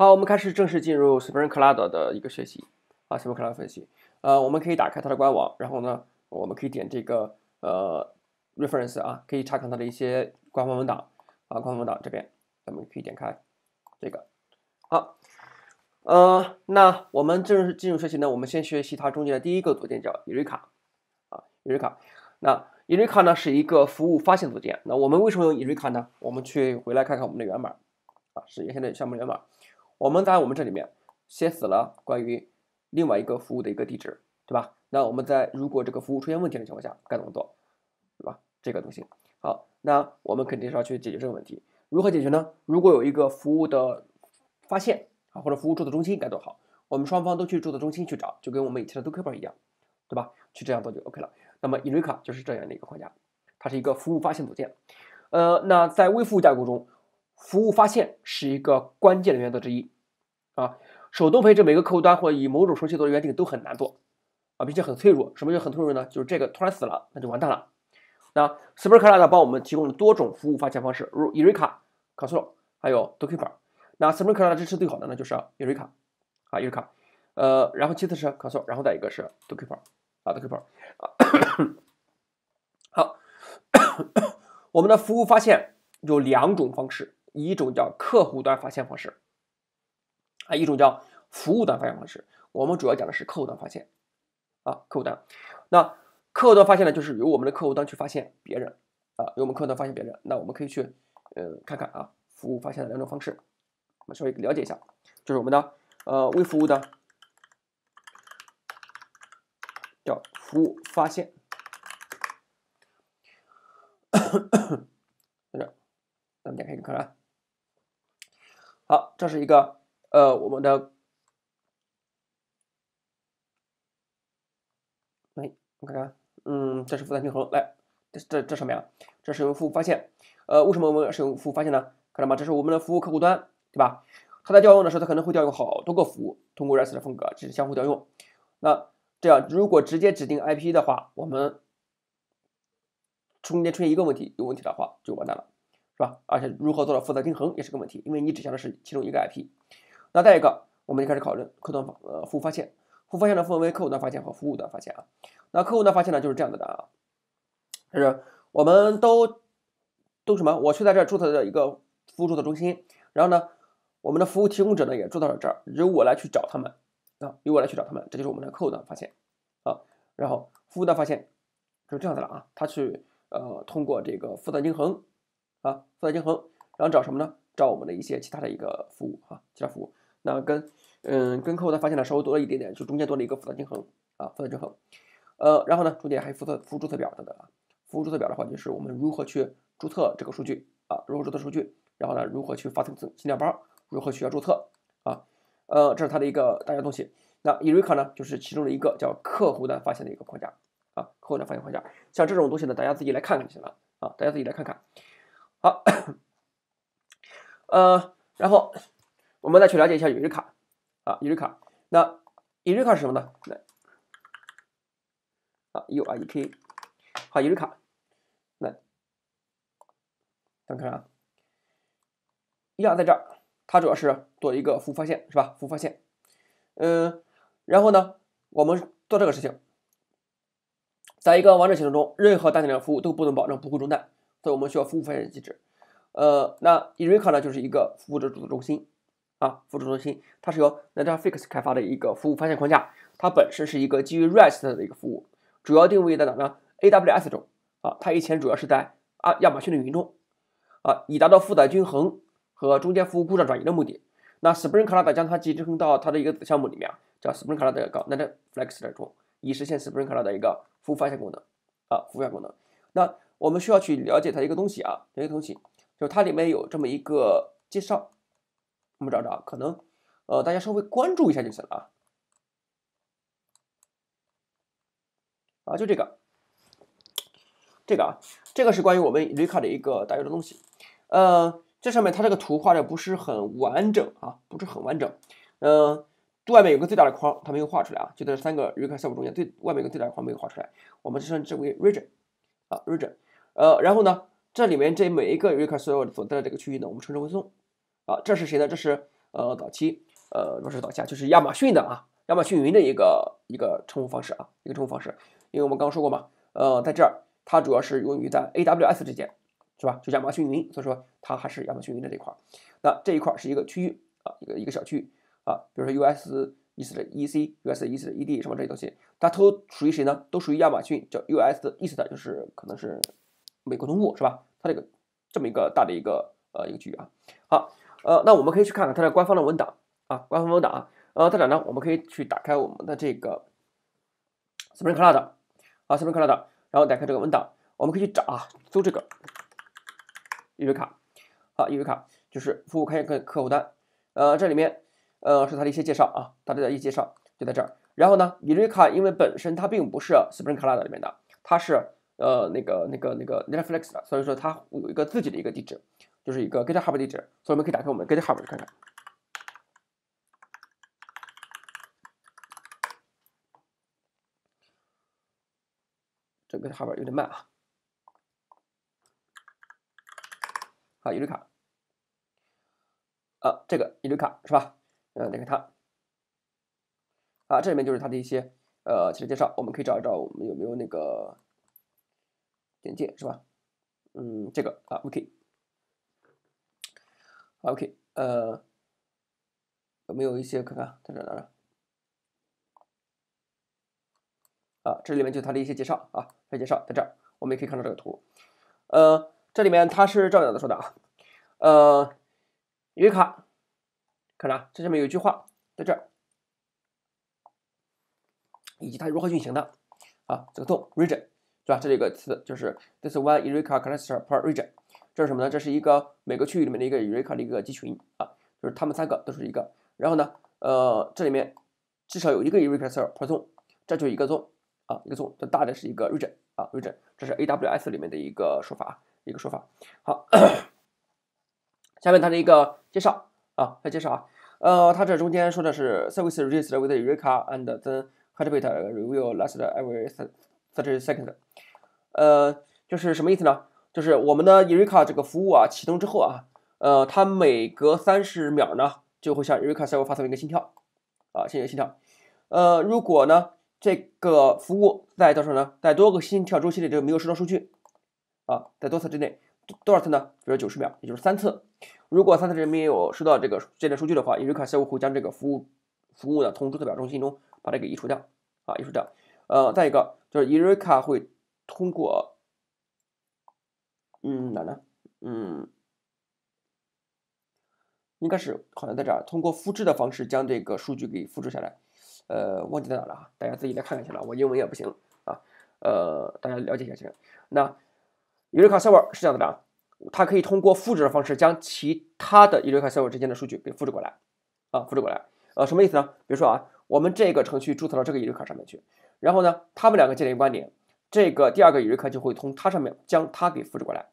好，我们开始正式进入 Spring Cloud 的一个学习。啊 s p r i n g Cloud 分析，呃，我们可以打开它的官网，然后呢，我们可以点这个呃 reference 啊，可以查看它的一些官方文档。啊，官方文档这边，咱们可以点开这个。好，呃，那我们正式进入学习呢，我们先学习它中间的第一个组件叫 Eureka。啊，Eureka。那 Eureka 呢是一个服务发现组件。那我们为什么用 Eureka 呢？我们去回来看看我们的源码。啊，是原先的项目源码。我们在我们这里面写死了关于另外一个服务的一个地址，对吧？那我们在如果这个服务出现问题的情况下该怎么做，对吧？这个东西，好，那我们肯定是要去解决这个问题，如何解决呢？如果有一个服务的发现啊，或者服务注册中心该多好，我们双方都去注册中心去找，就跟我们以前的 docker 一样，对吧？去这样做就 ok 了。那么 Eureka 就是这样的一个框架，它是一个服务发现组件，呃，那在微服务架构中。服务发现是一个关键的原则之一，啊，手动配置每个客户端或以某种程序做原定都很难做，啊，并且很脆弱。什么叫很脆弱呢？就是这个突然死了，那就完蛋了。那 Spring Cloud 帮我们提供了多种服务发现方式，如 Eureka、c o n s o l 还有 d o o k e e p r 那 Spring Cloud 支持最好的呢，就是 Eureka，啊 Eureka，呃，然后其次是 c o n s o l 然后再一个是 d o o k e e p e r 啊 d o o k e e 啊，好，我们的服务发现有两种方式。一种叫客户端发现方式，啊，一种叫服务端发现方式。我们主要讲的是客户端发现，啊，客户端。那客户端发现呢，就是由我们的客户端去发现别人，啊，由我们客户端发现别人。那我们可以去，呃，看看啊，服务发现的两种方式，我们稍微了解一下，就是我们的呃微服务的叫服务发现。在 这，咱们点开一个看啊。好，这是一个呃，我们的哎，我看看，嗯，这是负载平衡，来，这这这什么呀？这是服务发现。呃，为什么我们使用服务发现呢？看到吗？这是我们的服务客户端，对吧？它在调用的时候，它可能会调用好多个服务，通过 REST 的风格只是相互调用。那这样，如果直接指定 IP 的话，我们中间出现一个问题，有问题的话就完蛋了。是吧？而且如何做到负载均衡也是个问题，因为你指向的是其中一个 IP。那再一个，我们就开始讨论客户端呃服务发现。服务发现呢分为客户端发现和服务端发现啊。那客户端发现呢就是这样的啊，就是我们都都什么？我去在这注册的一个服务注册中心，然后呢，我们的服务提供者呢也住到了这儿，由我来去找他们啊，由我来去找他们，这就是我们的客户端发现啊。然后服务的发现就是这样子的啊，他去呃通过这个负载均衡。啊，负载均衡，然后找什么呢？找我们的一些其他的一个服务啊，其他服务。那跟，嗯，跟客户端发现呢稍微多了一点点，就中间多了一个负载均衡啊，负载均衡。呃，然后呢，中间还有注册、服务注册表等等啊。服务注册表的话，就是我们如何去注册这个数据啊，如何注册数据，然后呢，如何去发送信信件包，如何需要注册啊。呃，这是它的一个大家东西。那 Eureka 呢，就是其中的一个叫客户端发现的一个框架啊，客户端发现框架。像这种东西呢，大家自己来看看就行了啊，大家自己来看看。好，呃，然后我们再去了解一下有 u 卡啊有 u 卡。那有 u 卡是什么呢？啊 U R E K，好有 u 卡。e k a 那看看啊，一样在这儿，它主要是做一个服务发现，是吧？服务发现。嗯，然后呢，我们做这个事情，在一个完整系统中，任何单点的服务都不能保证不会中断。所以我们需要服务发现机制，呃，那 Eureka 呢就是一个服务的主中心啊，服务中心，它是由 Netflix 开发的一个服务发现框架，它本身是一个基于 REST 的一个服务，主要定位在哪呢？AWS 中啊，它以前主要是在啊亚马逊的云中啊，以达到负载均衡和中间服务故障转移的目的。那 Spring Cloud 将它集成到它的一个子项目里面，叫 Spring Cloud 搞 Netflix 中，以实现 Spring Cloud 的一个服务发现功能啊，服务发现功能。那我们需要去了解它一个东西啊，一个东西，就它里面有这么一个介绍，我们找找可能呃大家稍微关注一下就行了啊，啊就这个，这个啊，这个是关于我们瑞卡的一个大约的东西，呃这上面它这个图画的不是很完整啊，不是很完整，嗯外面有个最大的框，它没有画出来啊，就在这三个瑞卡项目中间最外面有个最大的框没有画出来，我们称之为 region 啊 region。呃，然后呢，这里面这每一个 region 所所在的这个区域呢，我们称之为 zone，啊，这是谁呢？这是呃早期呃不是期啊，就是亚马逊的啊，亚马逊云的一个一个称呼方式啊，一个称呼方式，因为我们刚刚说过嘛，呃，在这儿它主要是用于在 AWS 之间，是吧？就亚马逊云，所以说它还是亚马逊云的这块儿。那这一块儿是一个区域啊，一个一个小区域啊，比如说 US East、EC、US East、ED 什么这些东西，它都属于谁呢？都属于亚马逊，叫 US East，就是可能是。美国通过是吧？它这个这么一个大的一个呃一个区域啊。好，呃，那我们可以去看看它的官方的文档啊，官方文档啊。呃，大家呢，我们可以去打开我们的这个 Spring Cloud，好，Spring Cloud，然后打开这个文档，我们可以去找啊，搜这个伊瑞卡好伊瑞卡，就是服务开现跟客户端。呃，这里面呃是它的一些介绍啊，它的一些介绍就在这儿。然后呢，Eureka 因为本身它并不是 Spring Cloud 里面的，它是。呃，那个、那个、那个 Netflix 的，所以说它有一个自己的一个地址，就是一个 GitHub 地址，所以我们可以打开我们 GitHub 看看。这个 GitHub 有点慢啊，好，一点卡，啊，这个一点卡是吧？嗯，点开它，啊，这里面就是它的一些呃其实介绍，我们可以找一找我们有没有那个。简介是吧？嗯，这个啊，OK，OK，呃，有没有一些看看在这儿呢？啊，这里面就它的一些介绍啊，介绍在这儿，我们也可以看到这个图。呃，这里面它是照样的说的啊。呃，有卡，看啊，这上面有一句话在这儿，以及它如何运行的啊，这个洞 region。对吧？这里一个词就是 this one Erica cluster per region，这是什么呢？这是一个每个区域里面的一个 Erica 的一个集群啊，就是他们三个都是一个。然后呢，呃，这里面至少有一个 Erica cluster per zone，这就一个 zone 啊，一个 zone。这大的是一个 region 啊，region。这是 AWS 里面的一个说法，一个说法。好，下面它的一个介绍啊，它介绍啊，呃，它这中间说的是 service r e g i s s e d with Erica and then heartbeat review last every. such a second，呃，就是什么意思呢？就是我们的 Eureka 这个服务啊启动之后啊，呃，它每隔三十秒呢就会向 Eureka server 发送一个心跳，啊，心行心跳。呃，如果呢这个服务在多少呢，在多个心跳周期里就没有收到数据，啊，在多次之内，多少次呢？比如九十秒，也就是三次。如果三次之内没有收到这个这类数据的话，Eureka server 会将这个服务服务呢从注册表中心中把它给移除掉，啊，移除掉。呃，再一个就是 Eureka 会通过，嗯哪呢，嗯，应该是好像在这儿，通过复制的方式将这个数据给复制下来。呃，忘记在哪了，大家自己再看看去了。我英文也不行啊，呃，大家了解一下行。那 Eureka Server 是这样的啊，它可以通过复制的方式将其他的 Eureka Server 之间的数据给复制过来，啊，复制过来，呃，什么意思呢？比如说啊。我们这个程序注册到这个以日卡上面去，然后呢，他们两个建立关联，这个第二个以日卡就会从它上面将它给复制过来，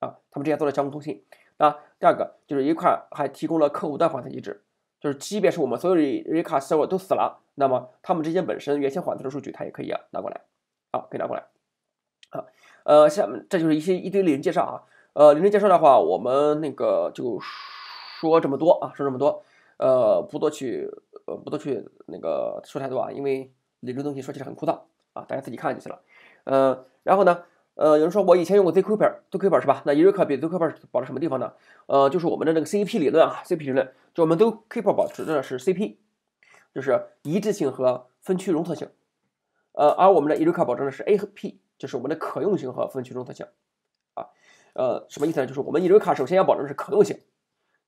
啊，他们之间做了相互通信。啊，第二个就是一块还提供了客户端缓存机制，就是即便是我们所有的日卡 server 都死了，那么他们之间本身原先缓存的数据它也可以拿过来，啊，可以拿过来，啊，呃，下面这就是一些一堆理论介绍啊，呃，理论介绍的话，我们那个就说这么多啊，说这么多。呃，不多去，呃，不多去那个说太多啊，因为理论东西说起来很枯燥啊，大家自己看就行了。呃，然后呢，呃，有人说我以前用过 z c p o o r z c p o o r 是吧？那 e t r e k a 比 z k p o o 保证什么地方呢？呃，就是我们的那个 CP 理论啊，CP 理论，就我们 z k p o o 保持的是 CP，就是一致性和分区容错性。呃，而我们的 e t r e k a 保证的是 A 和 P，就是我们的可用性和分区容错性。啊，呃，什么意思呢？就是我们 e t r e k a 首先要保证是可用性。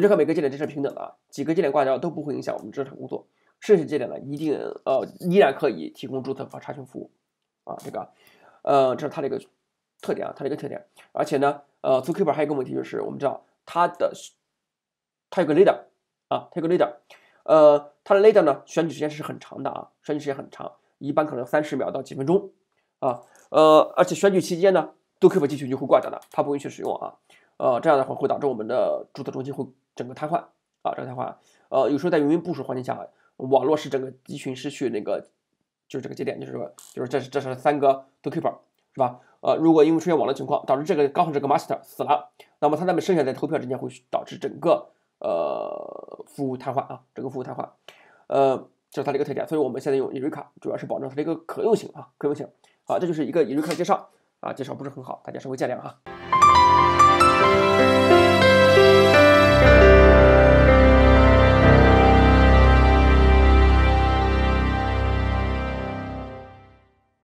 注册和每个节点都是平等的，几个节点挂掉都不会影响我们正常工作。剩下节点呢，一定呃依然可以提供注册和查询服务啊，这个呃这是它的一个特点啊，它的一个特点。而且呢，呃，Zookeeper 还有一个问题就是，我们知道它的它有个 leader 啊，它有个 leader，呃，它的 leader 呢选举时间是很长的啊，选举时间很长，一般可能三十秒到几分钟啊，呃，而且选举期间呢，Zookeeper 就会挂掉的，它不允许使用啊，呃，这样的话会导致我们的注册中心会。整个瘫痪啊，整个瘫痪。呃，有时候在云部署环境下，网络是整个集群失去那个，就是这个节点，就是说，就是这这是三个 k o e k e r 是吧？呃，如果因为出现网络情况，导致这个刚好这个 Master 死了，那么它那边剩下在投票之间会导致整个呃服务瘫痪啊，整个服务瘫痪。呃，这是它的一个特点，所以我们现在用 Eureka 主要是保证它这个可用性啊，可用性。好，这就是一个 Eureka 介绍啊，介绍不是很好，大家稍微见谅啊。